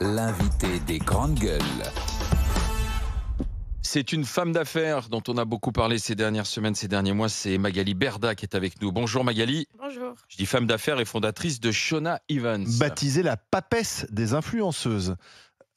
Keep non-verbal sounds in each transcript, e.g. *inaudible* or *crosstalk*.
l'invité des grandes gueules. C'est une femme d'affaires dont on a beaucoup parlé ces dernières semaines, ces derniers mois. C'est Magali Berda qui est avec nous. Bonjour Magali. Bonjour. Je dis femme d'affaires et fondatrice de Shona Evans. Baptisée la papesse des influenceuses.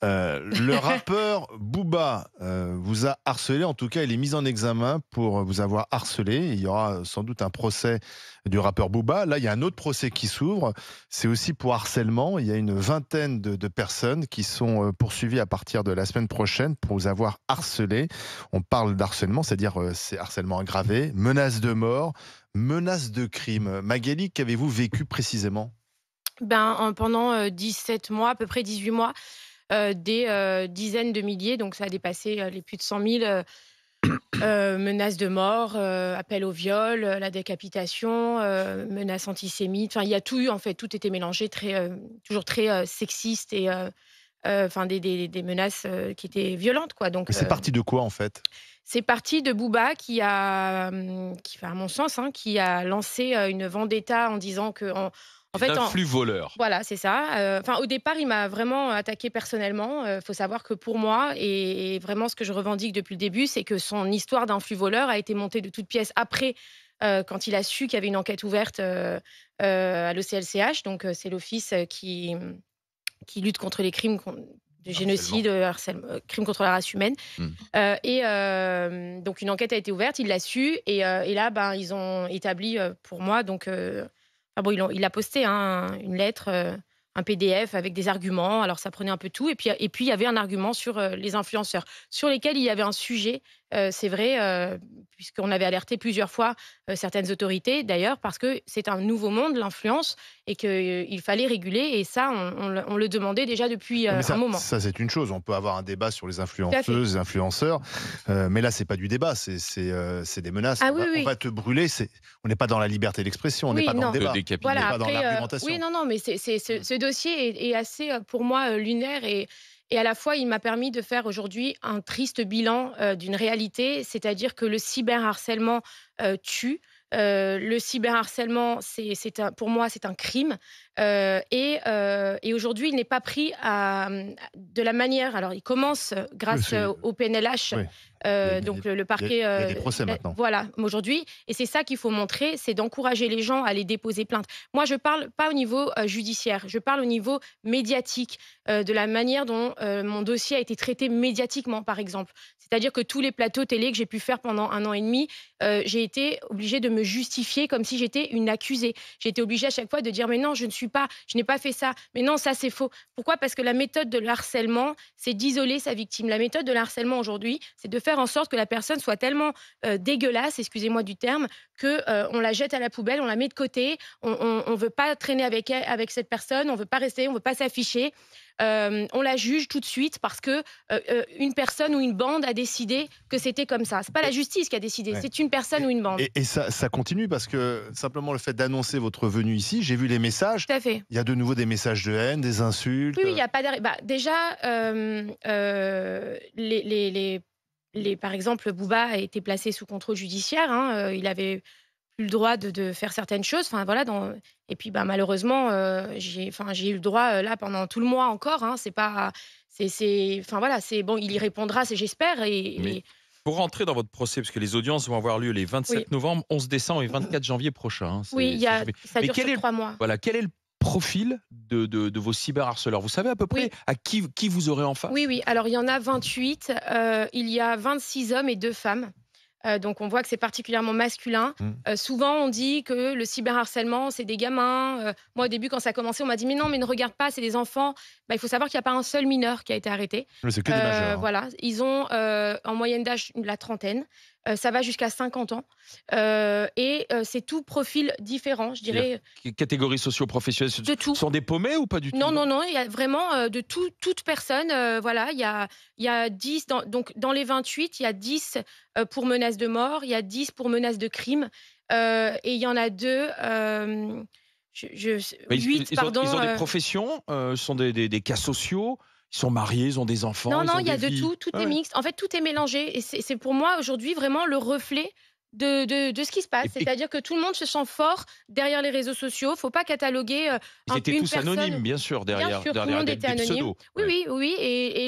Euh, le rappeur Booba euh, vous a harcelé, en tout cas il est mis en examen pour vous avoir harcelé. Il y aura sans doute un procès du rappeur Booba. Là, il y a un autre procès qui s'ouvre. C'est aussi pour harcèlement. Il y a une vingtaine de, personnes qui sont euh, poursuivies à partir de la semaine prochaine pour vous avoir harcelé. On parle d'harcèlement, c'est-à-dire c'est harcèlement aggravé, menace de mort, menace de crime. Magali, qu'avez-vous vécu précisément ben, pendant 17 mois, à peu près 18 mois, euh, des euh, dizaines de milliers, donc ça a dépassé euh, les plus de 100 000 menaces de mort, euh, appel au viol, la décapitation, menaces antisémites. Enfin, il y a tout eu en fait, tout était mélangé, très, toujours très sexiste et enfin des, menaces qui étaient violentes quoi. Donc c'est parti de quoi en fait C'est parti de Bouba qui a, hum, qui, à mon sens, hein, qui a lancé une vendetta en disant que en fait, un flux voleur. Voilà, c'est ça. Euh, enfin, au départ, il m'a vraiment attaqué personnellement. Il euh, faut savoir que pour moi, et vraiment ce que je revendique depuis le début, c'est que son histoire d'un flux voleur a été montée de toutes pièces après euh, quand il a su qu'il y avait une enquête ouverte à l'OCLCH. Donc, c'est l'office qui, qui lutte contre les crimes de génocide, harcèlement, contre la race humaine. Hmm. et donc, une enquête a été ouverte, il l'a su. Et, et là, ben, ils ont établi pour moi donc, ah bon, il, a posté hein, une lettre, euh, un PDF avec des arguments. Alors ça prenait un peu tout. Et puis, et puis il y avait un argument sur euh, les influenceurs, sur lesquels il y avait un sujet c'est vrai, puisqu'on avait alerté plusieurs fois certaines autorités, d'ailleurs, parce que c'est un nouveau monde, l'influence, et qu'il fallait réguler. Et ça, on, le demandait déjà depuis un moment. Ça, c'est une chose. On peut avoir un débat sur les influenceuses, les influenceurs, mais là, n'est pas du débat, c'est des menaces. Ah on, va, te brûler. On n'est pas dans la liberté d'expression, on n'est pas, dans le débat. on n'est pas dans euh, l'argumentation. oui, non, non, mais ce, dossier est assez, euh, pour moi, euh, lunaire et et à la fois, il m'a permis de faire aujourd'hui un triste bilan euh, d'une réalité, c'est-à-dire que le cyberharcèlement euh, tue. Euh, le cyberharcèlement, c'est pour moi, c'est un crime. et, aujourd'hui, il n'est pas pris à, de la manière. Alors, il commence grâce au PNLH, euh, donc le parquet. Il y a des euh, procès maintenant. Voilà, aujourd'hui. Et c'est ça qu'il faut montrer, c'est d'encourager les gens à aller déposer plainte. Moi, je parle pas au niveau euh, judiciaire, je parle au niveau médiatique, de la manière dont mon dossier a été traité médiatiquement, par exemple. C'est-à-dire que tous les plateaux télé que j'ai pu faire pendant un an et demi, j'ai été obligée de me justifier comme si j'étais une accusée. J'ai été obligée à chaque fois de dire mais non, je ne suis pas, je n'ai pas fait ça. Mais non, ça c'est faux. Pourquoi Parce que la méthode de harcèlement, c'est d'isoler sa victime. La méthode de l'harcèlement aujourd'hui, c'est de faire en sorte que la personne soit tellement dégueulasse, excusez-moi du terme, que on la jette à la poubelle, on la met de côté, on ne veut pas traîner avec, avec cette personne, on ne veut pas rester, on ne veut pas s'afficher. on la juge tout de suite parce que une personne ou une bande a décidé que c'était comme ça. C'est pas la justice qui a décidé, c'est une personne ou une bande. Et, ça, ça, continue parce que simplement le fait d'annoncer votre venue ici, j'ai vu les messages. Tout à fait. Il y a de nouveau des messages de haine, des insultes. Oui, il n'y a pas d'arrêt. Bah, déjà, les, les par exemple, Bouba a été placé sous contrôle judiciaire. Hein, euh, il avait plus le droit de, faire certaines choses. Enfin voilà. Et puis, bah, malheureusement, euh, j'ai, enfin, j'ai eu le droit euh, là pendant tout le mois encore. Hein, c'est pas, c'est, enfin voilà, c'est bon. Il y répondra, c'est j'espère. Et, Pour rentrer dans votre procès, parce que les audiences vont avoir lieu les 27 novembre, 11 décembre et 24 janvier prochains. Hein, oui, ça dure trois mois. Voilà, quel est profil de, de, vos cyberharceleurs Vous savez à peu près à qui, qui, vous aurez en face Oui, oui. Alors, il y en a 28. Euh, il y a 26 hommes et 2 femmes. Euh, donc on voit que c'est particulièrement masculin. Hmm. Euh, souvent on dit que le cyberharcèlement c'est des gamins. moi au début quand ça a commencé on m'a dit mais non mais ne regarde pas c'est des enfants. Bah, il faut savoir qu'il n'y a pas un seul mineur qui a été arrêté. Mais c'est que des majeurs. Hein. Voilà ils ont en moyenne d'âge la trentaine ça va jusqu'à 50 ans. et c'est tout profil différent, je dirais. Catégories socio-professionnelles Sont des paumés ou pas du tout Non, non, non. Il y a vraiment de tout, toute personne. voilà, il y a, y a 10. Dans, donc, dans les 28, il y a 10 pour menace de mort, il y a 10 pour menace de crime. et il y en a deux. je, 8, pardon. Ils ont, des professions, ce sont des cas sociaux ils sont mariés, ils ont des enfants. Non, non, il y a de tout, tout est mixte. En fait, tout est mélangé. Et c'est pour moi aujourd'hui vraiment le reflet de, ce qui se passe. C'est-à-dire que tout le monde se sent fort derrière les réseaux sociaux. Il Faut pas cataloguer. Euh, ils étaient tous anonymes, bien sûr, derrière, derrière tout le Oui, oui, oui. Et,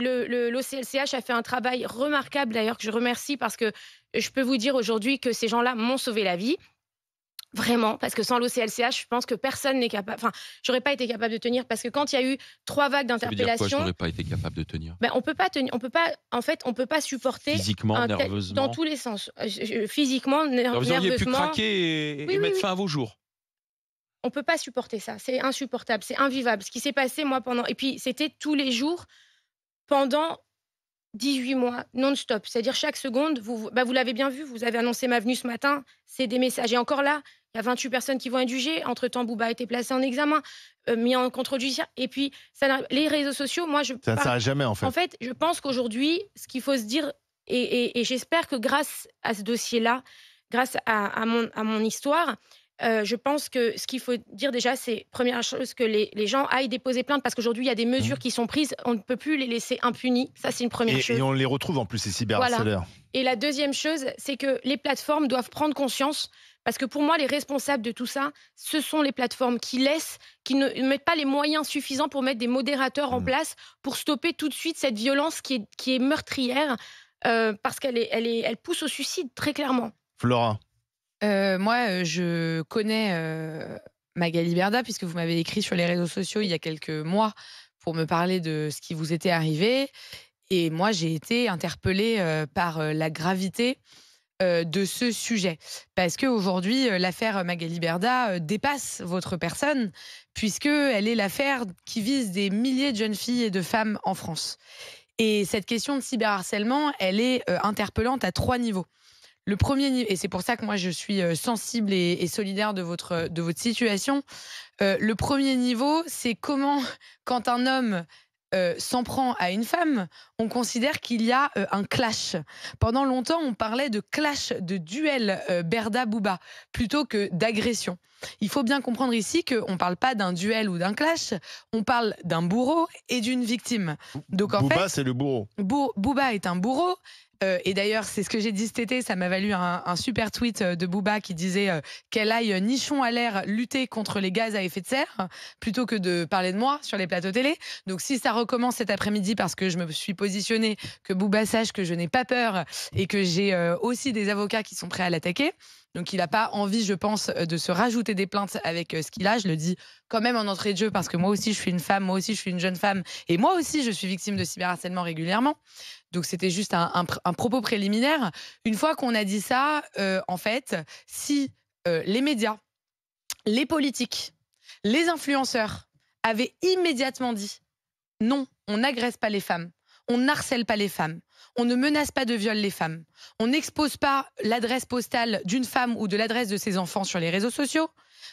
l'OCLCH a fait un travail remarquable, d'ailleurs, que je remercie parce que je peux vous dire aujourd'hui que ces gens-là m'ont sauvé la vie. Vraiment, parce que sans l'OCLCH, je pense que personne n'est capable. Enfin, j'aurais pas été capable de tenir parce que quand il y a eu trois vagues d'interpellations, j'aurais pas été capable de tenir. Ben, on peut pas tenir, on peut pas. En fait, on peut pas supporter physiquement, nerveusement, dans tous les sens. Euh, physiquement, nerveusement. Vous auriez pu craquer et, mettre fin à vos jours. On peut pas supporter ça. C'est insupportable, c'est invivable. Ce qui s'est passé moi pendant et puis c'était tous les jours pendant 18 mois non-stop. C'est-à-dire chaque seconde, vous, bah, vous l'avez bien vu, vous avez annoncé ma venue ce matin, c'est des messages. Et encore là, il y a 28 personnes qui vont être jugées. Entre-temps, Bouba a été placé en examen, euh, mis en contrôle judiciaire. Et puis, ça, les réseaux sociaux, moi, je... Ça ne jamais, en fait. En fait, je pense qu'aujourd'hui, ce qu'il faut se dire, et, j'espère que grâce à ce dossier-là, grâce à mon histoire, euh, je pense que ce qu'il faut dire déjà, c'est première chose que les, gens aillent déposer plainte parce qu'aujourd'hui, il y a des mesures mmh. qui sont prises. On ne peut plus les laisser impunis. Ça, c'est une première chose. Et on les retrouve en plus, ces cyberharceleurs. Voilà. Et la deuxième chose, c'est que les plateformes doivent prendre conscience parce que pour moi, les responsables de tout ça, ce sont les plateformes qui laissent, qui ne mettent pas les moyens suffisants pour mettre des modérateurs en mmh. place pour stopper tout de suite cette violence qui est, meurtrière euh, parce qu'elle elle elle pousse au suicide, très clairement. Flora euh, moi, euh, je connais euh, Magali Berda, puisque vous m'avez écrit sur les réseaux sociaux il y a quelques mois pour me parler de ce qui vous était arrivé. Et moi, j'ai été interpellée par la gravité de ce sujet. Parce qu'aujourd'hui, l'affaire Magali Berda dépasse votre personne, puisqu'elle est l'affaire qui vise des milliers de jeunes filles et de femmes en France. Et cette question de cyberharcèlement, elle est interpellante à trois niveaux. Le premier et c'est pour ça que moi je suis euh, sensible et, solidaire de votre, de votre situation. Euh, le premier niveau, c'est comment, *laughs* quand un homme euh, s'en prend à une femme, on considère qu'il y a un clash. Pendant longtemps, on parlait de clash, de duel Berda-Bouba, plutôt que d'agression. Il faut bien comprendre ici qu'on ne parle pas d'un duel ou d'un clash, on parle d'un bourreau et d'une victime. Donc, en Bouba, c'est le bourreau. Bouba est un bourreau, euh, et d'ailleurs, c'est ce que j'ai dit cet été, ça m'a valu un, super tweet euh, de Booba qui disait euh, qu'elle aille nichon à l'air lutter contre les gaz à effet de serre plutôt que de parler de moi sur les plateaux télé. Donc si ça recommence cet après-midi parce que je me suis positionnée, que Booba sache que je n'ai pas peur et que j'ai aussi des avocats qui sont prêts à l'attaquer. Donc il n'a pas envie, je pense, de se rajouter des plaintes avec ce qu'il a. Je le dis quand même en entrée de jeu parce que moi aussi je suis une femme, moi aussi je suis une jeune femme et moi aussi je suis victime de cyberharcèlement régulièrement. Donc c'était juste un, propos préliminaire. Une fois qu'on a dit ça, euh, en fait, si euh, les médias, les politiques, les influenceurs avaient immédiatement dit non, on n'agresse pas les femmes, on n'harcèle pas les femmes, on ne menace pas de viol les femmes, on n'expose pas l'adresse postale d'une femme ou de l'adresse de ses enfants sur les réseaux sociaux,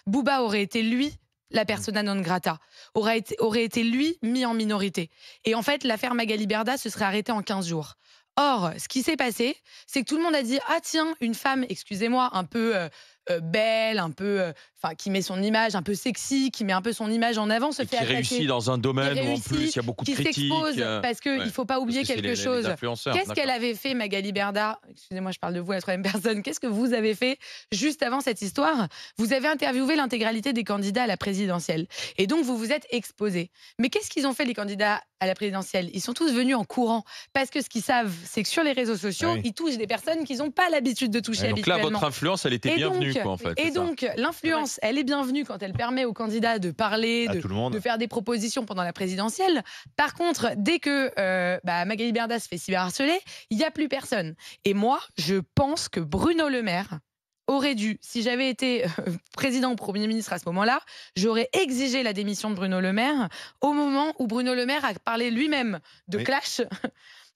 Booba aurait été, lui, la persona non grata, aurait été, lui mis en minorité. Et en fait, l'affaire Magali se serait arrêtée en 15 jours. Or, ce qui s'est passé, c'est que tout le monde a dit Ah, tiens, une femme, excusez-moi, un peu euh, euh, belle, un peu, euh, enfin, qui met son image un peu sexy, qui met un peu son image en avant, se fait fait qui réussit dans un domaine où en plus il y a beaucoup de critiques. Euh, parce qu'il il ne faut pas oublier quelque chose. Qu'est-ce qu'elle avait fait, Magali Berda Excusez-moi, je parle de vous, la troisième *laughs* personne. Qu'est-ce que vous avez fait juste avant cette histoire Vous avez interviewé l'intégralité des candidats à la présidentielle, et donc vous vous êtes exposé. Mais qu'est-ce qu'ils ont fait les candidats à la présidentielle Ils sont tous venus en courant parce que ce qu'ils savent, c'est que sur les réseaux sociaux, ils touchent des personnes qu'ils n'ont pas l'habitude de toucher. habituellement. donc là, votre influence, elle était bienvenue. Et donc, l'influence, elle est bienvenue quand elle permet aux candidats de parler, de, faire des propositions pendant la présidentielle. Par contre, dès que euh, bah, Magali Berda se fait cyberharceler, il n'y a plus personne. Et moi, je pense que Bruno Le Maire, aurait dû, si j'avais été euh, président ou Premier ministre à ce moment-là, j'aurais exigé la démission de Bruno Le Maire au moment où Bruno Le Maire a parlé lui-même de clash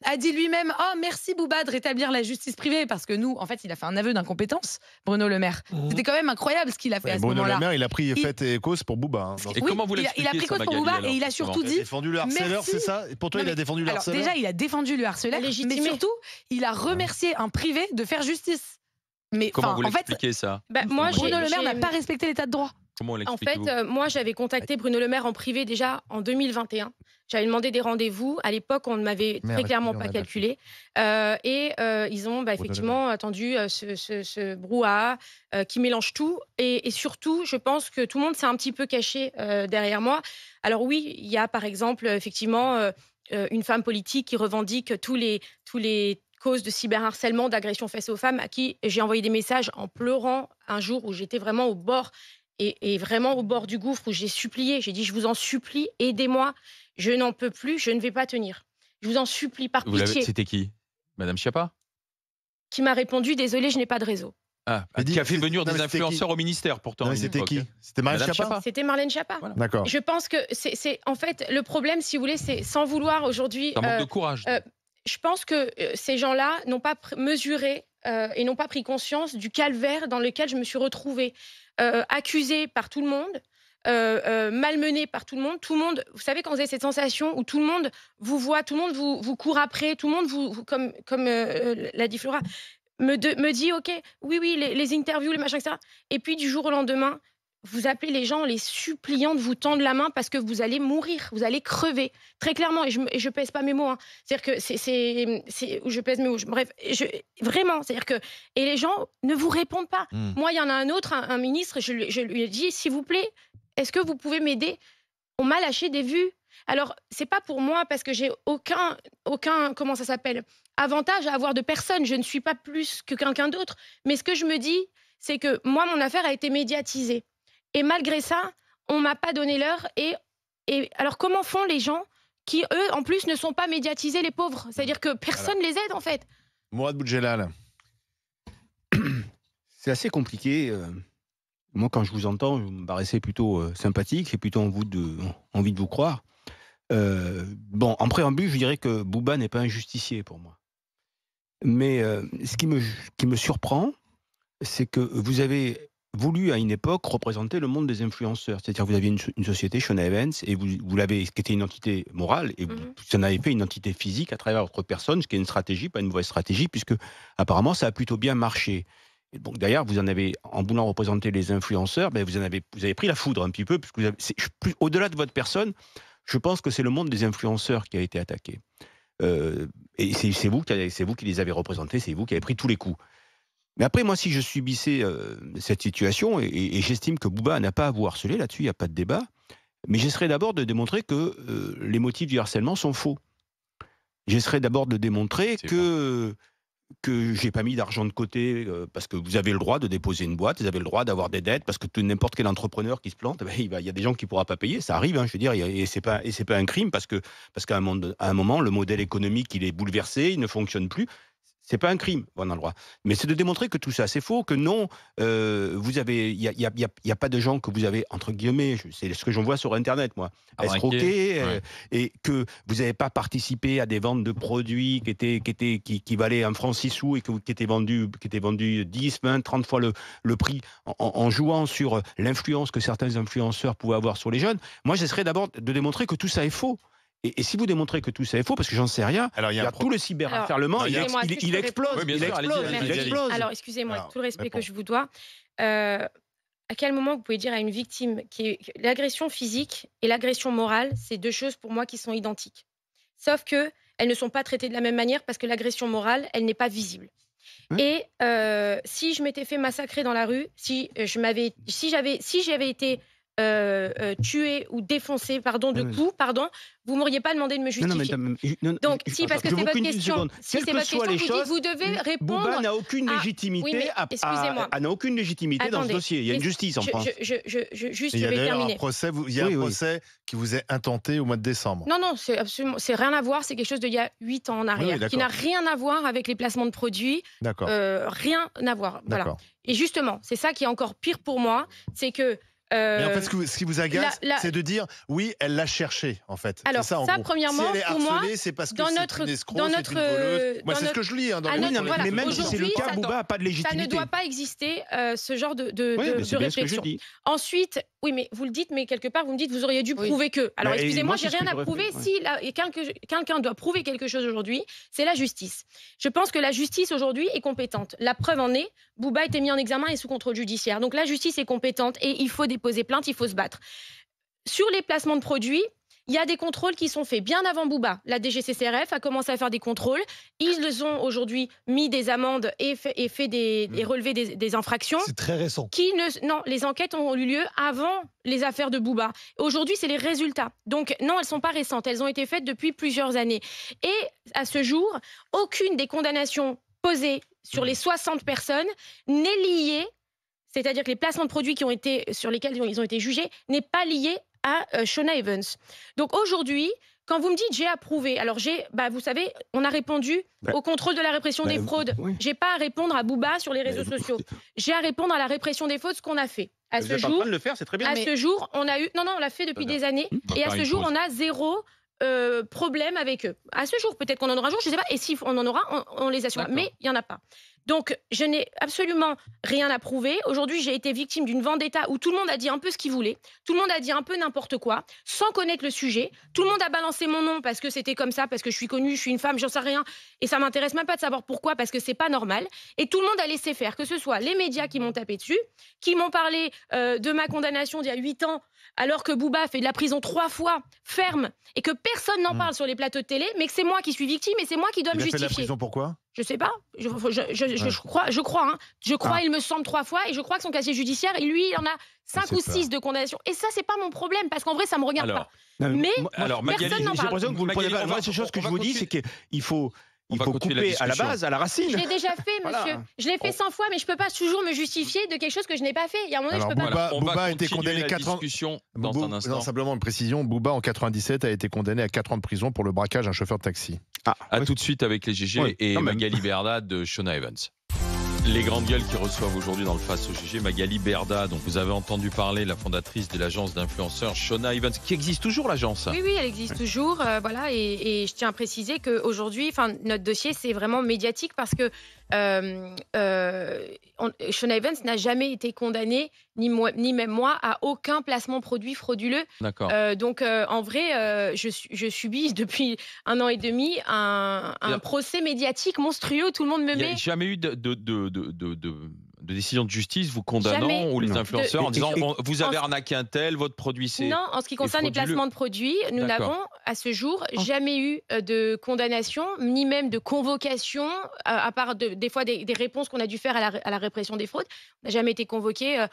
a dit lui-même Oh, merci Bouba de rétablir la justice privée, parce que nous, en fait, il a fait un aveu d'incompétence, Bruno Le Maire. Mhm. C'était quand même incroyable ce qu'il a fait à ce Bruno Le Maire, il a pris il... et cause pour Bouba. Hein, et comment vous il, a, il a pris cause pour Bouba et il a surtout dit. Il a défendu le harceleur, c'est ça Pour toi, il a défendu le Déjà, il a défendu le harceleur, mais surtout, il a remercié un privé de faire justice. Mais Comment vous l'expliquez en fait, ça bah, Moi, Bruno Le Maire n'a pas respecté l'état de droit. En fait, euh, moi, j'avais contacté Bruno Le Maire en privé déjà en 2021. J'avais demandé des rendez-vous. À l'époque, on ne m'avait très clairement pas calculé. Euh, et euh, ils ont bah, effectivement attendu ce, brouhaha qui mélange tout. Et, surtout, je pense que tout le monde s'est un petit peu caché derrière moi. Alors oui, il y a par exemple, effectivement, une femme politique qui revendique tous les, tous les, causes de cyberharcèlement, d'agression faite aux femmes, à qui j'ai envoyé des messages en pleurant un jour où j'étais vraiment au bord et, vraiment au bord du gouffre où j'ai supplié, j'ai dit je vous en supplie, aidez-moi, je n'en peux plus, je ne vais pas tenir. Je vous en supplie par pitié. C'était qui Madame Schiappa Qui m'a répondu désolé, je n'ai pas de réseau. Ah, qui a fait venir des influenceurs au ministère pourtant. C'était qui C'était Marlène Schiappa C'était Marlène Schiappa. D'accord. Je pense que c'est en fait le problème, si vous voulez, c'est sans vouloir aujourd'hui. Un manque euh, de courage. Euh, je pense que euh, ces gens-là n'ont pas mesuré euh, et n'ont pas pris conscience du calvaire dans lequel je me suis retrouvée, euh, accusée par tout le monde. Euh, malmenée par tout le monde, tout le monde, vous savez quand vous avez cette sensation où tout le monde vous voit, tout le monde vous, court après, tout le monde vous, comme, comme l'a dit Flora, me, dit ok, oui oui les, les interviews, les machins etc. Et puis du jour au lendemain, vous appelez les gens les suppliant de vous tendre la main parce que vous allez mourir, vous allez crever. Très clairement, et je, pèse pas mes mots. Hein. C'est-à-dire que c'est. Je pèse mes mots. bref, vraiment. C'est-à-dire que. Et les gens ne vous répondent pas. Hmm. Moi, il y en a un autre, un, ministre, je, lui ai dit s'il vous plaît, est-ce que vous pouvez m'aider On m'a lâché des vues. Alors, c'est pas pour moi parce que j'ai aucun, aucun, comment ça s'appelle, avantage à avoir de personne. Je ne suis pas plus que quelqu'un d'autre. Mais ce que je me dis, c'est que moi, mon affaire a été médiatisée. Et malgré ça, on m'a pas donné l'heure. Et, et alors, comment font les gens qui, eux, en plus, ne sont pas médiatisés, les pauvres C'est-à-dire que personne ne les aide, en fait. Mourad Boudjelal. *clears throat* C'est assez compliqué. Euh, moi, quand je vous entends, vous me paraissez plutôt euh, sympathique. et plutôt envie de, de vous croire. Euh, bon, en préambule, je dirais que Bouba n'est pas un justicier pour moi. Mais ce qui me surprend, c'est que vous avez voulu à une époque représenter le monde des influenceurs. C'est-à-dire vous aviez une, société, Sean Evans, et vous, l'avez, qui était une entité morale, et mhm. vous, en avez fait une entité physique à travers votre personne, ce qui est une stratégie, pas une mauvaise stratégie, puisque apparemment ça a plutôt bien marché. d'ailleurs, vous en avez, en voulant représenter les influenceurs, ben vous en avez, vous avez pris la foudre un petit peu, puisque au-delà de votre personne, je pense que c'est le monde des influenceurs qui a été attaqué. Euh, et c'est vous, vous, qui les avez représentés, c'est vous qui avez pris tous les coups. Mais après, moi, si je subissais euh, cette situation, et, j'estime que Bouba n'a pas à vous harceler, là-dessus, il n'y a pas de débat, mais j'essaierai d'abord de démontrer que euh, les motifs du harcèlement sont faux. J'essaierai d'abord de démontrer que je que j'ai pas mis d'argent de côté euh, parce que vous avez le droit de déposer une boîte, vous avez le droit d'avoir des dettes parce que n'importe quel entrepreneur qui se plante, eh ben, il y a des gens qui pourra pas payer, ça arrive. Hein, je veux dire, et c'est pas pas un crime parce que parce qu'à un moment le modèle économique il est bouleversé, il ne fonctionne plus. C'est pas un crime, bon endroit. Mais c'est de démontrer que tout ça, c'est faux, que non, euh, vous avez, il n'y a, y a, pas de gens que vous avez, entre guillemets, c'est ce que j'en vois sur Internet, moi, ah bah, escroqués, euh, et que vous n'avez pas participé à des ventes de produits qui, étaient, qui, étaient, qui, valaient un franc six sous et que, qui, étaient vendus, qui étaient vendus 10, 20, 30 fois le, prix en, en, jouant sur l'influence que certains influenceurs pouvaient avoir sur les jeunes. Moi, j'essaierais d'abord de démontrer que tout ça est faux. Et, si vous démontrez que tout ça est faux, parce que j'en sais rien, alors, il y a, tout le cyber il, il, explose. il explose. Alors, excusez-moi, tout le respect que je vous dois. Euh, à quel moment vous pouvez dire à une victime que l'agression physique et l'agression morale, c'est deux choses pour moi qui sont identiques Sauf que elles ne sont pas traitées de la même manière parce que l'agression morale, elle n'est pas visible. Mmh. Et euh, si je m'étais fait massacrer dans la rue, si euh, je m'avais, si j'avais, si j'avais été euh, euh, tuer tué ou défoncé pardon, de ah, coups, pardon, vous m'auriez pas demandé de me justifier. Non, Donc, si, parce que c'est votre question, si c'est votre question, vous, devez répondre. Bouba n'a aucune légitimité, oui, n'a aucune légitimité dans ce dossier. Il y a une justice en France. juste, il y a un procès qui vous est intenté au mois de décembre. Non, non, c'est absolument, c'est rien à voir. C'est quelque chose d'il y a huit ans en arrière, qui n'a rien à voir avec les placements de produits. D'accord. Euh, rien à voir. Voilà. Et justement, c'est ça qui est encore pire pour moi, c'est que mais en euh, fait, ce, qui vous agace, c'est de dire oui, elle l'a cherché, en fait. Alors, ça, en ça premièrement, si elle est harcelée, c'est parce que dans notre, une escroc, dans notre, euh, Moi, c'est ce que je lis. Hein, dans ah notre, mais même si c'est le cas, Bouba n'a pas de légitimité. Ça ne doit pas exister euh, ce genre de, de, de, de réflexion. Ensuite, oui, mais vous le dites, mais quelque part, vous me dites, vous auriez dû prouver que. Alors, excusez-moi, j'ai rien à prouver. Si quelqu'un doit prouver quelque chose aujourd'hui, c'est la justice. Je pense que la justice aujourd'hui est compétente. La preuve en est, Bouba été mis en examen et sous contrôle judiciaire. Donc, la justice est compétente et il faut déposer plainte, il faut se battre. Sur les placements de produits, il y a des contrôles qui sont faits bien avant Bouba. La DGCCRF a commencé à faire des contrôles. Ils ont aujourd'hui mis des amendes et fait, des mm. et relevé des, infractions. C'est très récent. non, les enquêtes ont eu lieu avant les affaires de Bouba. Aujourd'hui, c'est les résultats. Donc non, elles sont pas récentes. Elles ont été faites depuis plusieurs années. Et à ce jour, aucune des condamnations posées sur mm. les 60 personnes n'est liée c'est-à-dire que les placements de produits qui ont été, sur lesquels ils ont été jugés n'est pas liée à euh, Evans. Donc aujourd'hui, quand vous me dites j'ai approuvé, alors j'ai, bah, vous savez, on a répondu au contrôle de la répression des bah, fraudes. J'ai pas à répondre à Booba sur les bah, réseaux sociaux. J'ai à répondre à la répression des fautes ce qu'on a fait. À ce jour, le faire, c'est très bien. À ce jour, on a eu, non non, on l'a fait depuis des années, hum. et à ce jour, on a zéro. Euh, problème avec eux. À ce jour, peut-être qu'on en aura un jour, je ne sais pas. Et si on en aura, on, les assure. Mais il n'y en a pas. Donc, je n'ai absolument rien à prouver. Aujourd'hui, j'ai été victime d'une vendetta où tout le monde a dit un peu ce qu'il voulait, tout le monde a dit un peu n'importe quoi, sans connaître le sujet. Tout le monde a balancé mon nom parce que c'était comme ça, parce que je suis connue, je suis une femme, j'en sais rien, et ça m'intéresse même pas de savoir pourquoi, parce que c'est pas normal. Et tout le monde a laissé faire, que ce soit les médias qui m'ont tapé dessus, qui m'ont parlé euh, de ma condamnation d'il y a huit ans, alors que Bouba fait de la prison trois fois ferme et que personne n'en hmm. parle sur les plateaux de télé, mais que c'est moi qui suis victime et c'est moi qui dois me justifier. la prison pourquoi je sais pas. Je, crois, je crois. Hein. Je crois, ah. il me semble trois fois, et je crois que son casier judiciaire, lui, il en a cinq ou six de condamnation. Et ça, c'est pas mon problème, parce qu'en vrai, ça me regarde pas. mais, alors, personne n'en parle. Que vous prenez pas. chose que je vous dis, c'est qu'il faut il faut couper à la base, à la racine. Je l'ai déjà fait, monsieur. Je l'ai fait 100 fois, mais je peux pas toujours me justifier de quelque chose que je n'ai pas fait. Il y a un moment, Alors, je peux pas. Booba, Booba a été condamné 4 ans. Dans un instant. simplement une précision. Booba en 97 a été condamné à 4 ans de prison pour le braquage d'un chauffeur de taxi. Ah, à tout de suite avec les GG et Magali de Shona Evans. Les grandes gueules qui reçoivent aujourd'hui dans le Face au GG Magali Berda. dont vous avez entendu parler la fondatrice de l'agence d'influenceurs Shona Evans, qui existe toujours l'agence. Oui, oui, elle existe toujours. Euh, voilà, et, je tiens à préciser qu'aujourd'hui, enfin, notre dossier c'est vraiment médiatique parce que Sean euh, euh, Evans n'a jamais été condamné, ni, moi, ni même moi, à aucun placement produit frauduleux. D'accord. Euh, donc en vrai, je, subis *laughs* depuis un an et demi un, procès médiatique monstrueux. Tout le monde me met. Il jamais eu de de décision de justice vous condamnant ou les influenceurs en disant vous avez arnaqué un tel, votre produit c'est. Non, en ce qui concerne les placements de produits, nous n'avons à ce jour jamais eu euh, de condamnation, ni même de convocation, euh, à, part de, des fois des, réponses qu'on a dû faire à la, répression des fraudes. On n'a jamais été convoqué. Euh,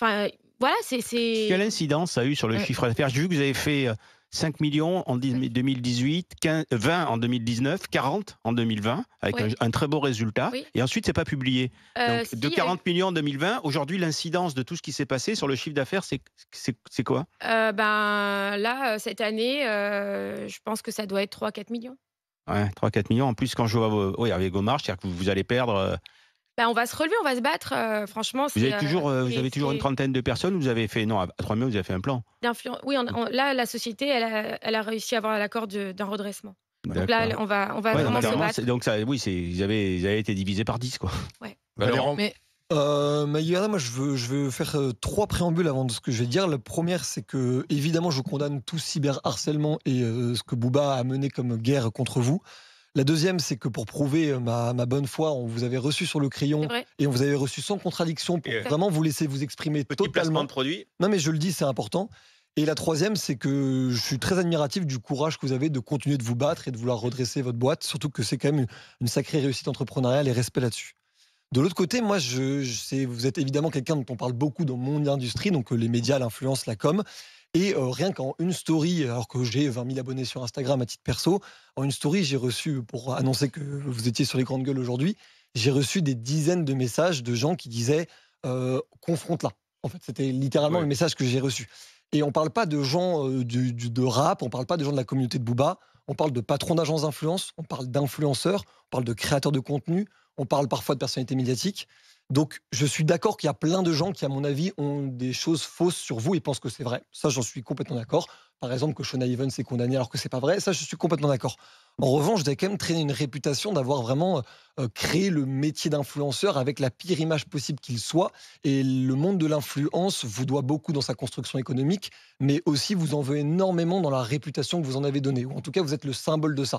enfin, voilà, c'est. Quelle incidence ça a eu sur le mmh. chiffre d'affaires J'ai vu que vous avez fait. 5 millions en 2018, 20 euh, en 2019, 40 en 2020, avec un, très beau résultat. Et ensuite, n'est pas publié. Euh, de 40 millions en 2020, aujourd'hui, l'incidence de tout ce qui s'est passé sur le chiffre d'affaires, c'est quoi euh, Ben là, cette année, je pense que ça doit être 3-4 millions. Ouais, 3-4 millions. En plus, quand je vois oui, avec vos c'est-à-dire que vous allez perdre bah, on va se relever, on va se battre. Euh, franchement, vous avez euh, toujours, euh, vous avez toujours une trentaine de personnes. Vous avez fait non à 3000, vous avez fait un plan. Oui, là, la société, elle a, réussi à avoir l'accord d'un redressement. Donc là, on va, on va vraiment se battre. Donc ça, oui, ils avaient, ils avaient été divisés par 10 quoi. Ouais. mais euh, moi je veux, je veux faire trois préambules avant de ce que je vais dire. La première, c'est que évidemment, je condamne tout cyberharcèlement et ce que Booba a mené comme guerre contre vous. La deuxième, c'est que pour prouver euh, ma, bonne foi, on vous avait reçu sur le crayon et on vous avait reçu sans contradiction pour euh, vraiment vous laisser vous exprimer petit totalement. placement de produit. Non, mais je le dis, c'est important. Et la troisième, c'est que je suis très admiratif du courage que vous avez de continuer de vous battre et de vouloir redresser votre boîte, surtout que c'est quand même une, sacrée réussite entrepreneuriale et respect là-dessus. De l'autre côté, moi, je, sais, vous êtes évidemment quelqu'un dont on parle beaucoup dans mon industrie, donc euh, les médias, l'influence, la com. Et euh, rien qu'en une story, alors que j'ai 20 000 abonnés sur Instagram à titre perso, en une story, j'ai reçu, pour annoncer que vous étiez sur les grandes gueules aujourd'hui, j'ai reçu des dizaines de messages de gens qui disaient euh, confronte-la. En fait, c'était littéralement les le message que j'ai reçu. Et on ne parle pas de gens euh, du, de rap, on ne parle pas de gens de la communauté de Booba, on parle de patrons d'agences d'influence, on parle d'influenceurs, on parle de créateurs de contenu, on parle parfois de personnalités médiatiques. Donc, je suis d'accord qu'il y a plein de gens qui, à mon avis, ont des choses fausses sur vous et pensent que c'est vrai. Ça, j'en suis complètement d'accord. Par exemple, que Shona Evans est condamné alors que c'est pas vrai. Ça, je suis complètement d'accord. En revanche, j'ai quand même traîné une réputation d'avoir vraiment euh, créé le métier d'influenceur avec la pire image possible qu'il soit. Et le monde de l'influence vous doit beaucoup dans sa construction économique, mais aussi vous en veut énormément dans la réputation que vous en avez donnée. Ou en tout cas, vous êtes le symbole de ça.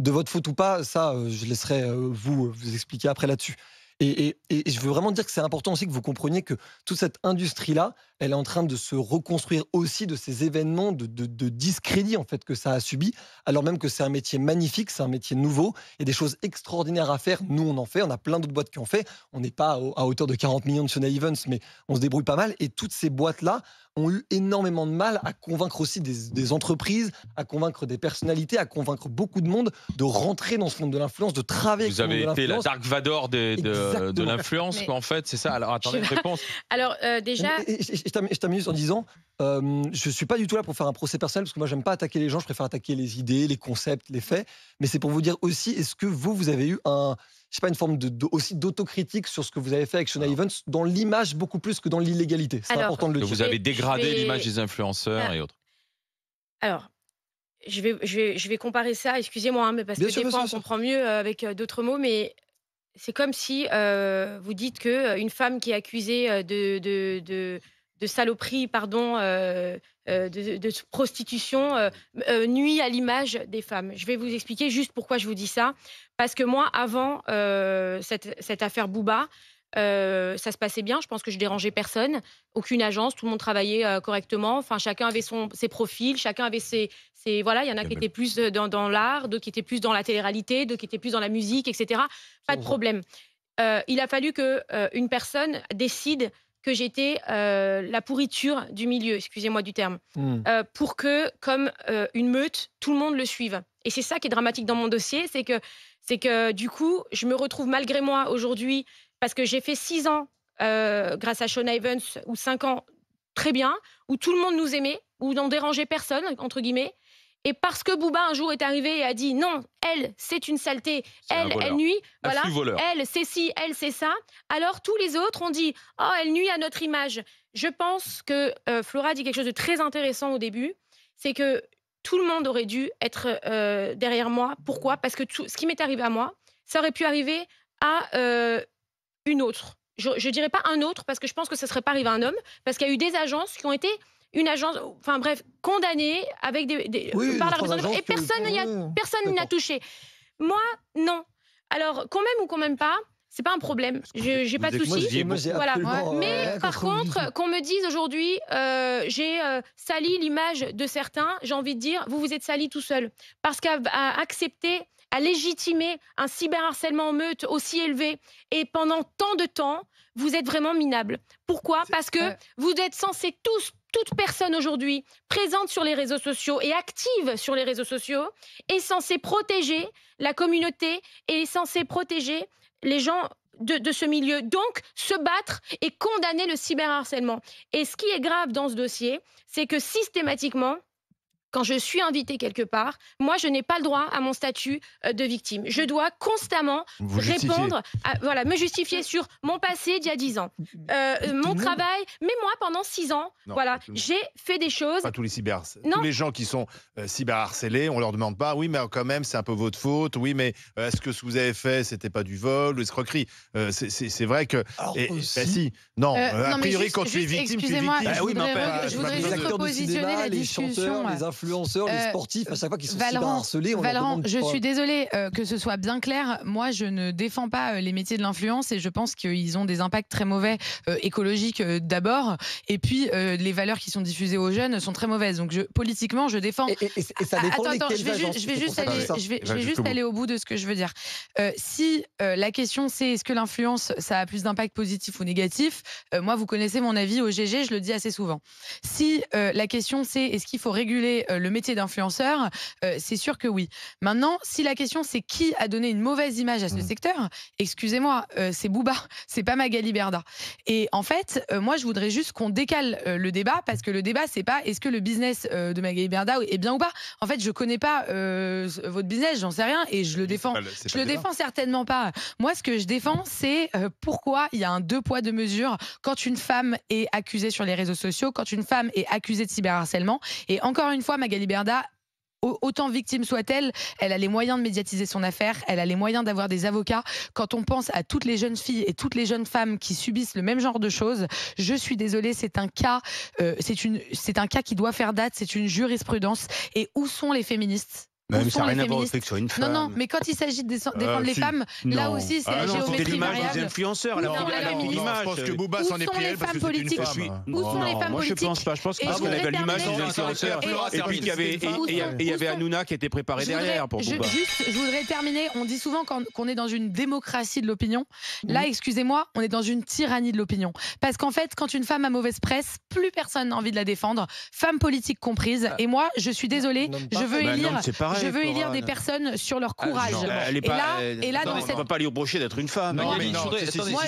De votre faute ou pas, ça, euh, je laisserai euh, vous vous expliquer après là-dessus. Et, je veux vraiment dire que c'est important aussi que vous compreniez que toute cette industrie-là, elle est en train de se reconstruire aussi de ces événements de, discrédit en fait que ça a subi, alors même que c'est un métier magnifique, c'est un métier nouveau, il y a des choses extraordinaires à faire. Nous, on en fait, on a plein d'autres boîtes qui en fait. On n'est pas à, hauteur de 40 millions de Sunday Events, mais on se débrouille pas mal. Et toutes ces boîtes-là ont eu énormément de mal à convaincre aussi des, entreprises, à convaincre des personnalités, à convaincre beaucoup de monde de rentrer dans ce monde de l'influence, de travailler. Vous avez monde été la Dark Vador de, l'influence, en fait, c'est ça. Alors attendez, réponse. Alors euh, déjà, je, t'amuse termine en disant, euh, je suis pas du tout là pour faire un procès personnel parce que moi j'aime pas attaquer les gens, je préfère attaquer les idées, les concepts, les faits. Mais c'est pour vous dire aussi, est-ce que vous, vous avez eu un je sais pas, une forme de, aussi d'autocritique sur ce que vous avez fait avec Shona Evans dans l'image beaucoup plus que dans l'illégalité. C'est important de le dire. Vous avez dégradé l'image des influenceurs ah. et autres. Alors, je vais, je vais, je vais comparer ça, excusez-moi, hein, mais parce que des fois on comprend mieux euh, avec euh, d'autres mots, mais c'est comme si euh, vous dites qu'une femme qui est accusée de, de de saloperie, pardon, euh, euh, de, prostitution euh, nuit à l'image des femmes. Je vais vous expliquer juste pourquoi je vous dis ça. Parce que moi, avant cette, affaire Bouba, ça se passait bien, je pense que je dérangeais personne, aucune agence, tout le monde travaillait correctement, enfin chacun avait son, ses profils, chacun avait ses... voilà, il y en a eh qui ben. étaient plus dans, l'art, d'autres qui étaient plus dans la télé-réalité, d'autres qui étaient plus dans la musique, etc. Pas de problème. il a fallu qu'une une personne décide que j'étais euh, la pourriture du milieu, excusez-moi du terme, hmm. euh, pour que, comme euh, une meute, tout le monde le suive. Et c'est ça qui est dramatique dans mon dossier, c'est que, c'est que du coup, je me retrouve malgré moi aujourd'hui, parce que j'ai fait six ans grâce à Sean Evans, ou cinq ans très bien, où tout le monde nous aimait, où n'en dérangeait personne, entre guillemets, et parce que Bouba un jour est arrivé et a dit non, elle, c'est une saleté, elle, elle nuit, voilà, elle, c'est ci, elle, c'est ça, alors tous les autres ont dit oh, elle nuit à notre image. Je pense que euh, Flora dit quelque chose de très intéressant au début, c'est que tout le monde aurait dû être euh, derrière moi. Pourquoi Parce que tout, ce qui m'est arrivé à moi, ça aurait pu arriver à euh, une autre. Je, ne dirais pas un autre parce que je pense que ça ne serait pas arrivé à un homme, parce qu'il y a eu des agences qui ont été une agence, enfin bref, condamnée avec des, par la Et personne n'y a, personne n'a touché. Moi, non. Alors, quand même ou quand même pas, c'est pas un problème. Je n'ai pas de souci. Voilà. Mais par contre, qu'on me dise aujourd'hui, euh, j'ai euh, sali l'image de certains. J'ai envie de dire, vous vous êtes sali tout seul, parce qu'à accepter, à légitimer un cyberharcèlement en meute aussi élevé et pendant tant de temps, vous êtes vraiment minable. Pourquoi Parce que vous êtes censés tous toute personne aujourd'hui présente sur les réseaux sociaux et active sur les réseaux sociaux est censée protéger la communauté et est censée protéger les gens de, ce milieu. Donc, se battre et condamner le cyberharcèlement. Et ce qui est grave dans ce dossier, c'est que systématiquement, quand je suis invitée quelque part, moi, je n'ai pas le droit à mon statut euh, de victime. Je dois constamment répondre, voilà, me justifier sur mon passé d'il y a 10 ans, euh, mon travail, mais moi, pendant six ans, voilà, j'ai fait des choses. Pas tous les cyber, non. les gens qui sont cyber euh, cyberharcelés, on leur demande pas, oui, mais quand même, c'est un peu votre faute, oui, mais est-ce que ce que vous avez fait, c'était pas du vol ou l'escroquerie C'est vrai que. Et, ben si, non, a priori, quand tu es victime, tu es victime. je ah voudrais, juste repositionner la discussion. Les influenceurs, les euh, sportifs, à chaque fois qu'ils sont harcelés, on je suis désolée euh, que ce soit bien clair. Moi, je ne défends pas euh, les métiers de l'influence et je pense qu'ils ont des impacts très mauvais écologiques d'abord, et puis les valeurs qui sont diffusées aux jeunes sont très mauvaises. Donc, politiquement, je défends. Et, ça ah, dépend attends, attends, je vais, je vais juste, aller, je vais, juste aller au bout de ce que je veux dire. si la question c'est est-ce que l'influence ça a plus d'impact positif ou négatif, moi vous connaissez mon avis au GG, je le dis assez souvent. Si la question c'est est-ce qu'il faut réguler euh, le métier d'influenceur, euh, c'est sûr que oui. Maintenant, si la question c'est qui a donné une mauvaise image à ce mmh. secteur, excusez-moi, euh, c'est Booba, *laughs* c'est pas Magali Berda. Et en fait, moi je voudrais juste qu'on décale le débat parce que le débat c'est pas est-ce que le business de Magali Berda est bien ou pas. En fait, je connais pas votre business, j'en sais rien et je le défends. je le, défends certainement pas. Moi, ce que je défends, c'est pourquoi il y a un deux poids deux mesures quand une femme est accusée sur les réseaux sociaux, quand une femme est accusée de cyberharcèlement. Et encore une fois, Magali Berda, autant victime soit-elle, elle a les moyens de médiatiser son affaire, elle a les moyens d'avoir des avocats. Quand on pense à toutes les jeunes filles et toutes les jeunes femmes qui subissent le même genre de choses, je suis désolée, c'est un cas, euh, c'est une, c'est un cas qui doit faire date, c'est une jurisprudence. Et où sont les féministes ça n'a rien à voir une femme. Non, non, mais quand il s'agit de défendre ah, les femmes, là aussi, c'est ah, la géométrie variable. des influenceurs. Non, je pense que Bouba s'en est pris parce que c'est une femme. Où oh sont les femmes politiques Moi Je ne pense pas. Je pense qu'elle avait l'image des influenceurs. Et puis il y avait Hanouna qui était préparée derrière pour Bouba. Juste, je voudrais terminer. On dit souvent qu'on est dans une démocratie de l'opinion. Là, excusez-moi, on est dans une tyrannie de l'opinion. Parce qu'en fait, quand une femme a mauvaise presse, plus personne n'a envie de la défendre, femme politique comprise. Ah. Et moi, je suis désolée, je veux élire bah je veux élire des personnes sur leur ah, courage. Elle est pas, là, on ne va pas lui reprocher d'être une femme. moi,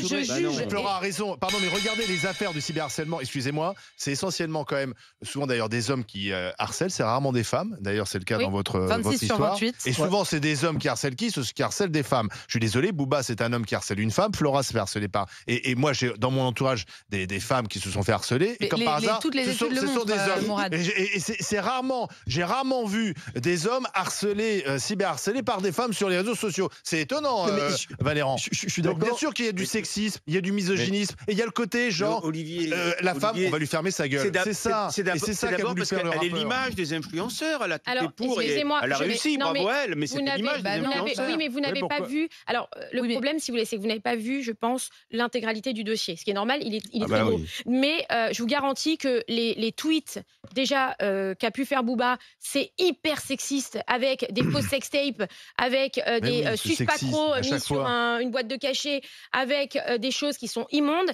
je juge. Flora a raison. Pardon, mais regardez les affaires du cyberharcèlement, excusez-moi, c'est essentiellement quand même, souvent d'ailleurs des hommes qui euh, harcèlent, c'est rarement des femmes. D'ailleurs, c'est le cas dans votre, 26 euh, votre histoire. Sur 28. Et souvent, c'est des hommes qui harcèlent qui, ceux qui harcèlent des femmes. Je suis désolé, Bouba c'est un homme qui harcèle une femme, Flora se fait harceler par. Et, moi, j'ai dans mon entourage des, femmes qui se sont fait harceler. Et comme par hasard, ce sont, des euh, hommes. et, c'est rarement, j'ai rarement vu des hommes harcelé, euh, cyberharcelé par des femmes sur les réseaux sociaux. C'est étonnant, euh, je, Valéran. Je, suis d'accord. bien sûr qu'il y a du sexisme, il y a du misogynisme, et il y a le côté, genre, Olivier, euh, la femme, on va lui fermer sa gueule. C'est ça. C'est d'abord parce qu'elle est l'image des influenceurs. Elle a Alors, pour et elle a réussi, bravo elle, mais c'est l'image des Oui, mais vous n'avez pas vu. Alors, le problème, si vous voulez, c'est que vous n'avez pas vu, je pense, l'intégralité du dossier. Ce qui est normal, il est ah très beau. Mais je vous garantis que les tweets, déjà, qu'a pu faire Bouba, c'est hyper sexiste avec des fausses *clears throat* tape, avec euh, des oui, euh, euh, mis sur une boîte de cachet, avec des choses qui sont immondes.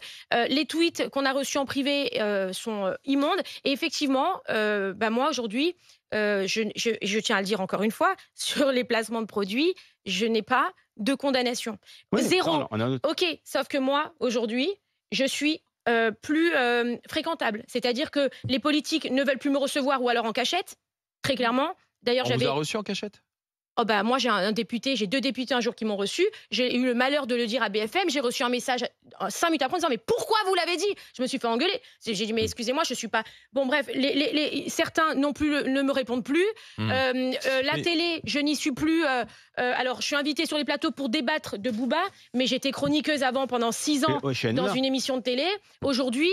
les tweets qu'on a reçus en privé sont immondes. Et effectivement, bah, moi aujourd'hui, je, tiens à le dire encore une fois, *laughs* sur les placements de produits, je n'ai pas de condamnation. Zéro. Ok, sauf que moi, aujourd'hui, je suis plus fréquentable. C'est-à-dire que les politiques ne veulent plus me recevoir ou alors en cachette, très clairement. D'ailleurs, j'avais. vous a reçu en cachette Oh bah moi j'ai un, député, j'ai deux députés un jour qui m'ont reçu. J'ai eu le malheur de le dire à BFM. J'ai reçu un message euh, cinq minutes après en disant mais pourquoi vous l'avez dit Je me suis fait engueuler. J'ai dit mais hmm. excusez-moi je suis pas. Bon bref, certains non plus ne me répondent plus. Hmm. Euh, euh, la télé, je n'y suis plus. alors je suis invitée sur les plateaux pour débattre de Booba, mais j'étais chroniqueuse avant pendant six ans dans une émission de télé. Aujourd'hui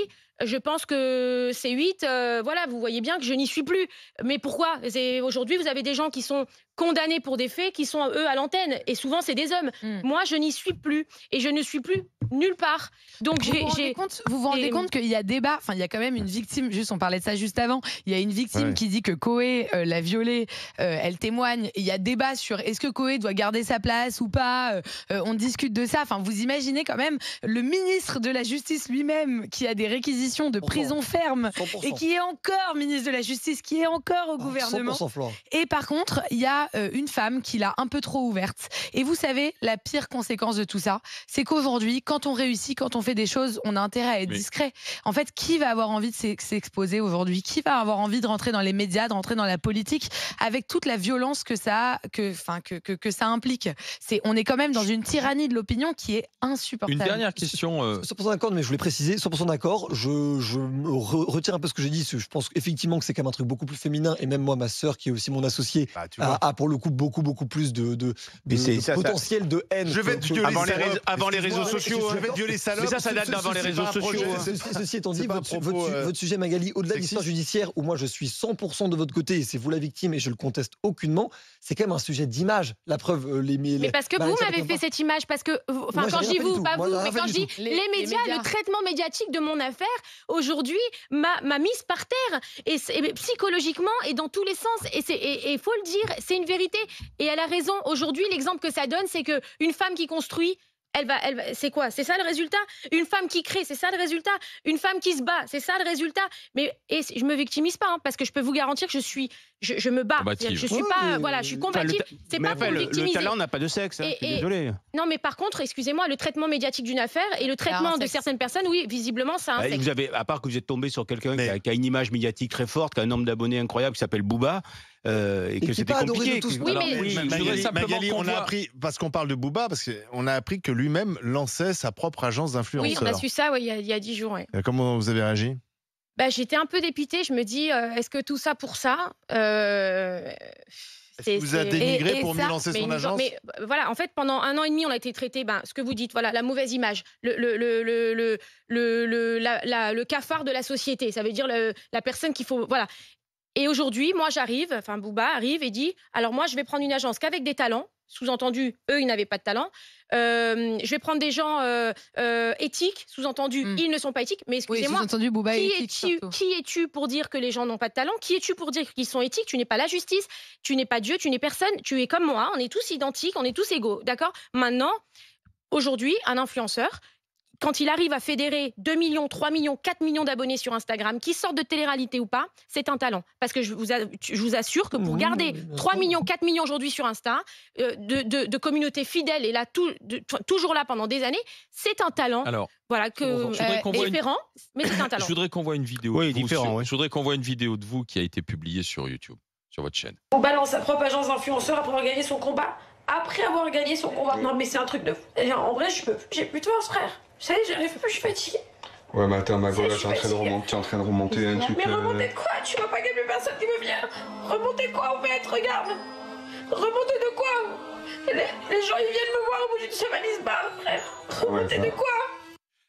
je pense que c'est 8, euh, voilà, vous voyez bien que je n'y suis plus. Mais pourquoi Aujourd'hui, vous avez des gens qui sont condamnés pour des faits, qui sont eux à l'antenne, et souvent c'est des hommes. Hmm. Moi, je n'y suis plus, et je ne suis plus nulle part. Donc vous vous rendez compte, vous rendez compte qu'il y a débat, enfin il y a quand même une victime. Juste, on parlait de ça juste avant. Il y a une victime qui dit que Coé euh, l'a violée. Euh, elle témoigne. Il y a débat sur est-ce que Coé doit garder sa place ou pas. on discute de ça. Enfin, vous imaginez quand même le ministre de la Justice lui-même qui a des réquisitions de prison ferme et qui est encore ministre de la Justice, qui est encore au ah, gouvernement. Et par contre, il y a euh, une femme qui l'a un peu trop ouverte. Et vous savez, la pire conséquence de tout ça, c'est qu'aujourd'hui, quand on réussit, quand on fait des choses, on a intérêt à être discret. En fait, qui va avoir envie de s'exposer aujourd'hui Qui va avoir envie de rentrer dans les médias, de rentrer dans la politique avec toute la violence que ça, que, que, que, ça implique on est quand même dans une tyrannie de l'opinion qui est insupportable. Une dernière question. 100% euh, d'accord, mais je voulais préciser, 100% d'accord. Je je, me retire un peu ce que j'ai dit. Je pense effectivement que c'est quand même un truc beaucoup plus féminin. Et même moi, ma sœur, qui est aussi mon associée, bah, a, pour le coup beaucoup, beaucoup plus de, potentiel de haine. Je vais tuer avant, les, réseaux, avant les réseaux sociaux. Hein. Je vais violer salopes. Mais ça, ça date d'avant les réseaux sociaux. Hein. Ceci étant dit, euh, votre sujet, Magali, au-delà de l'histoire judiciaire, où moi je suis 100% de votre côté, et c'est vous la victime, et je le conteste aucunement, c'est quand même un sujet d'image. La preuve, euh, les Mais parce que bah, vous m'avez fait cette image, parce que. Enfin, quand je dis vous, pas vous, mais quand je dis les médias, le traitement médiatique de mon affaire, aujourd'hui m'a, mise par terre, et, psychologiquement et dans tous les sens. Et il faut le dire, c'est une vérité. Et elle a raison. Aujourd'hui, l'exemple que ça donne, c'est qu'une femme qui construit, c'est quoi C'est ça le résultat Une femme qui crée, c'est ça le résultat Une femme qui se bat, c'est ça le résultat Mais et je me victimise pas, hein, parce que je peux vous garantir que je suis, je, me bats. Je suis voilà, je suis combative. c'est pas pour le, n'a pas de sexe. Hein, non, mais par contre, excusez-moi, le traitement médiatique d'une affaire et le traitement de certaines personnes, oui, visiblement, ça. A un eh, Vous avez, à part que vous êtes tombé sur quelqu'un qui, qui, a une image médiatique très forte, qui a un nombre d'abonnés incroyable, qui s'appelle Booba euh, et, que c'était compliqué. oui, mais... Magali, Magali on, a appris parce qu'on parle de Booba, parce qu'on a appris que lui-même lançait sa propre agence d'influence Oui, on a su ça il, y a, dix jours. Euh, comment vous avez réagi bah, j'étais un peu dépitée. Je me dis, euh, est-ce que tout ça pour ça euh, est, vous a dénigré pour lui mieux lancer son agence mais, voilà, en fait, pendant un an et demi, on a été traité, ben, ce que vous dites, voilà, la mauvaise image, le, le, le, le, le, le cafard de la société, ça veut dire la personne qu'il faut. Voilà. Et aujourd'hui, moi, j'arrive, enfin, Booba arrive et dit Alors, moi, je vais prendre une agence qu'avec des talents. Sous-entendu, eux, ils n'avaient pas de talent. Euh, je vais prendre des gens euh, euh, éthiques. Sous-entendu, hmm. ils ne sont pas éthiques. Mais excusez-moi. qui, qui es-tu pour dire que les gens n'ont pas de talent Qui es-tu pour dire qu'ils sont éthiques Tu n'es pas la justice. Tu n'es pas Dieu. Tu n'es personne. Tu es comme moi. On est tous identiques. On est tous égaux. D'accord Maintenant, aujourd'hui, un influenceur, quand il arrive à fédérer 2 millions, 3 millions, 4 millions d'abonnés sur Instagram, qui sortent de télé-réalité ou pas, c'est un talent. Parce que je vous, je vous assure que pour garder 3 millions, 4 millions aujourd'hui sur Insta, euh, de, de, de, communauté fidèle et là, toujours là pendant des années, c'est un talent. Alors, voilà, que, différent, euh, mais c'est un *coughs* talent. Je voudrais qu'on voit une vidéo. Oui, de vous Je voudrais qu'on voit une vidéo de vous qui a été publiée sur YouTube, sur votre chaîne. On balance sa propre agence d'influenceurs après avoir gagné son combat. Après avoir gagné son combat. Non, mais c'est un truc de fou. En vrai, je peux, j'ai plus de frère. Ça y j'arrive plus, je suis fatiguée. Ouais, mais attends, ma gueule, t'es en train de remonter, en train de remonter un truc. Mais euh. remonter de quoi Tu vas pas gagner personne qui me vient Remonter quoi, en fait Regarde Remonter de quoi les, gens, ils viennent me voir au bout d'une semaine, ils se barrent, frère. Remonter de quoi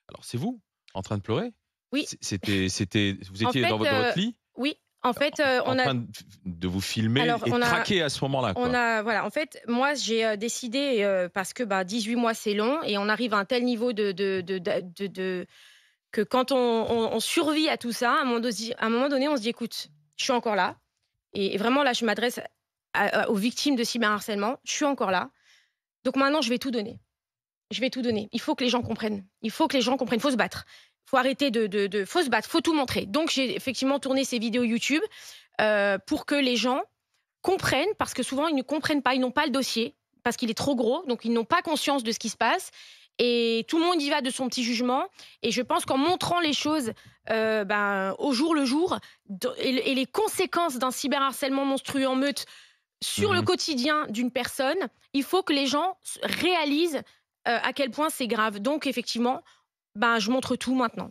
Alors, c'est vous, en train de pleurer Oui. C'était, c'était, vous étiez dans votre euh, lit en fait, euh, on a de vous filmer et on à ce moment-là. On a voilà. En fait, moi, j'ai euh, décidé euh, parce que bah, 18 mois c'est long et on arrive à un tel niveau de, de, que quand on, survit à tout ça, un, à un moment donné, on se dit écoute, je suis encore là et vraiment là, je m'adresse aux victimes de cyberharcèlement. Je suis encore là. Donc maintenant, je vais tout donner. Je vais tout donner. Il faut que les gens comprennent. Il faut que les gens comprennent. Il faut se battre faut arrêter de, de, faut se battre, faut tout montrer. Donc j'ai effectivement tourné ces vidéos YouTube euh, pour que les gens comprennent, parce que souvent ils ne comprennent pas, ils n'ont pas le dossier parce qu'il est trop gros, donc ils n'ont pas conscience de ce qui se passe. Et tout le monde y va de son petit jugement. Et je pense qu'en montrant les choses euh, ben, au jour le jour et, les conséquences d'un cyberharcèlement monstrueux en meute sur le mmh. quotidien d'une personne, il faut que les gens réalisent euh, à quel point c'est grave. Donc effectivement, ben, je montre tout maintenant.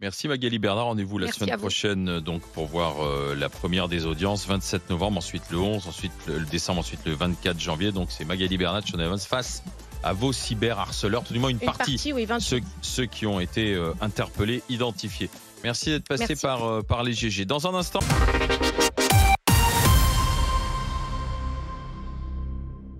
Merci Magali Bernard. Rendez-vous la semaine prochaine euh, donc pour voir euh, la première des audiences, 27 novembre, ensuite le 11, ensuite le décembre, ensuite le 24 janvier. Donc c'est Magali Bernard, Sean Evans face à vos cyberharceleurs, tout du moins une, partie, ceux, qui ont été euh, interpellés, identifiés. Merci d'être passé par, par les GG. Dans un instant.